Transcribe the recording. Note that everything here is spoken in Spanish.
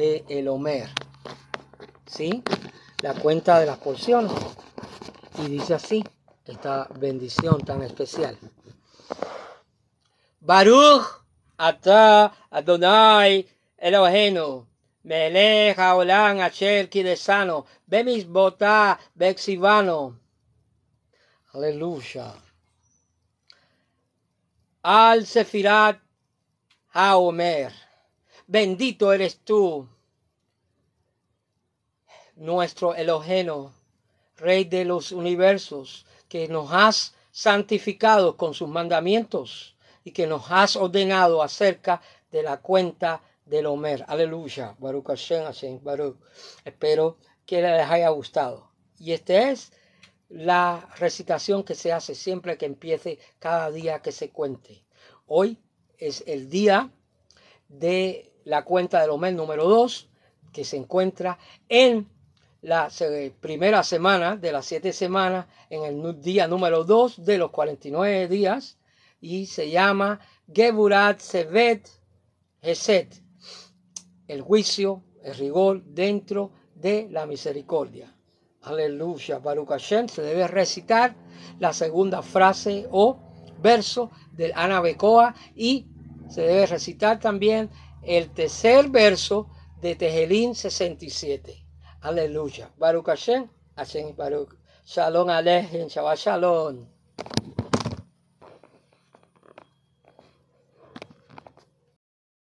de el Omer. ¿Sí? La cuenta de las porciones. Y dice así, esta bendición tan especial. Baruch ata Adonai Eloheinu Melech Haolam Asher sano Bemis Botá Bexivano. Aleluya. Al Sefirat Haomer. Bendito eres tú, nuestro Elogeno, Rey de los universos, que nos has santificado con sus mandamientos y que nos has ordenado acerca de la cuenta del Homer. Aleluya. Baruch Hashem, Espero que les haya gustado. Y esta es la recitación que se hace siempre que empiece cada día que se cuente. Hoy es el día de la cuenta del Omer número 2, que se encuentra en la primera semana de las siete semanas, en el día número 2 de los 49 días, y se llama Geburat Sevet Geset, el juicio, el rigor dentro de la misericordia. Aleluya, Baruch se debe recitar la segunda frase o verso del anabekoa y se debe recitar también el tercer verso de Tejelín 67. Aleluya. Baruch Hashem, Hashem Baruch. Shalom Alej, Shabbat Shalom.